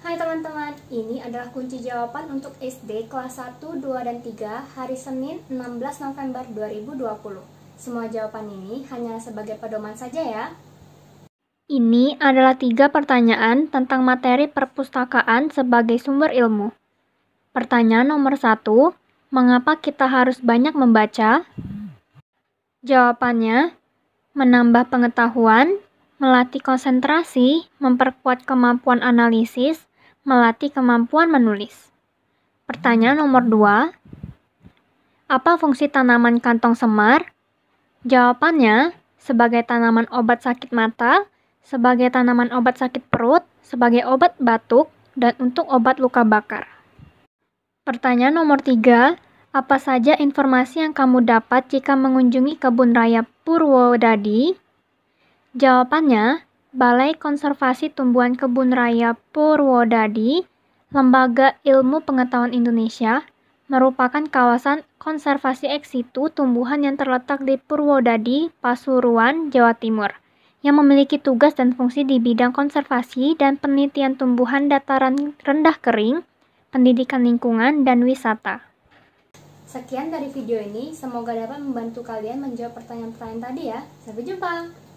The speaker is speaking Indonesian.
Hai teman-teman, ini adalah kunci jawaban untuk SD kelas 1, 2, dan 3 hari Senin 16 November 2020. Semua jawaban ini hanya sebagai pedoman saja ya. Ini adalah tiga pertanyaan tentang materi perpustakaan sebagai sumber ilmu. Pertanyaan nomor satu, mengapa kita harus banyak membaca? Jawabannya, menambah pengetahuan, melatih konsentrasi, memperkuat kemampuan analisis, melatih kemampuan menulis. Pertanyaan nomor 2. Apa fungsi tanaman kantong semar? Jawabannya, sebagai tanaman obat sakit mata, sebagai tanaman obat sakit perut, sebagai obat batuk, dan untuk obat luka bakar. Pertanyaan nomor 3. Apa saja informasi yang kamu dapat jika mengunjungi kebun raya Purwodadi? Jawabannya, Balai Konservasi Tumbuhan Kebun Raya Purwodadi, Lembaga Ilmu Pengetahuan Indonesia, merupakan kawasan konservasi eksitu tumbuhan yang terletak di Purwodadi, Pasuruan, Jawa Timur, yang memiliki tugas dan fungsi di bidang konservasi dan penelitian tumbuhan dataran rendah kering, pendidikan lingkungan, dan wisata. Sekian dari video ini, semoga dapat membantu kalian menjawab pertanyaan-pertanyaan tadi ya. Sampai jumpa!